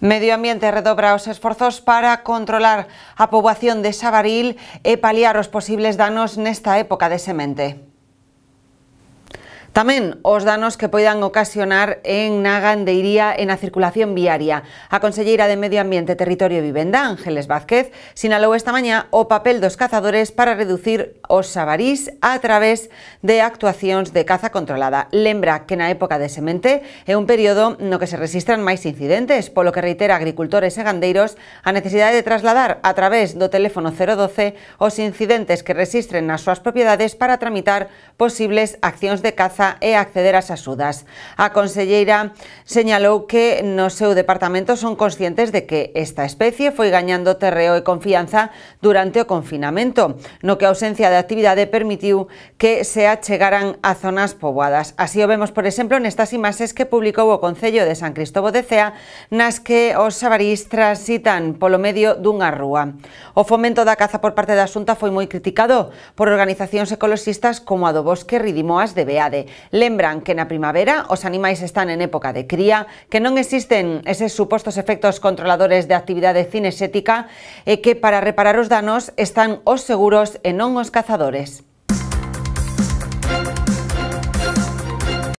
Medio Ambiente redobra los esfuerzos para controlar a población de Sabaril y e paliar los posibles danos esta época de semente. Tamén os danos que poidan ocasionar en na gandeiría e na circulación viaria. A Conselleira de Medio Ambiente, Territorio e Vivenda, Ángeles Vázquez, sinalou esta mañá o papel dos cazadores para reducir os sabarís a través de actuacións de caza controlada. Lembra que na época de semente é un período no que se registran máis incidentes, polo que reitera agricultores e gandeiros a necesidade de trasladar a través do teléfono 012 os incidentes que registren nas súas propiedades para tramitar posibles accións de caza praza e acceder ás axudas. A conselleira señalou que no seu departamento son conscientes de que esta especie foi gañando terreo e confianza durante o confinamento, no que a ausencia de actividade permitiu que se achegaran a zonas poboadas. Así o vemos, por exemplo, nestas imaxes que publicou o Concello de San Cristobo de Cea, nas que os xabarís transitan polo medio dunha rúa. O fomento da caza por parte da Xunta foi moi criticado por organizacións ecologistas como a do Bosque Ridimoas de Beade, Lembran que na primavera os animais están en época de cría, que non existen eses supostos efectos controladores de actividade cinesética e que para reparar os danos están os seguros e non os cazadores.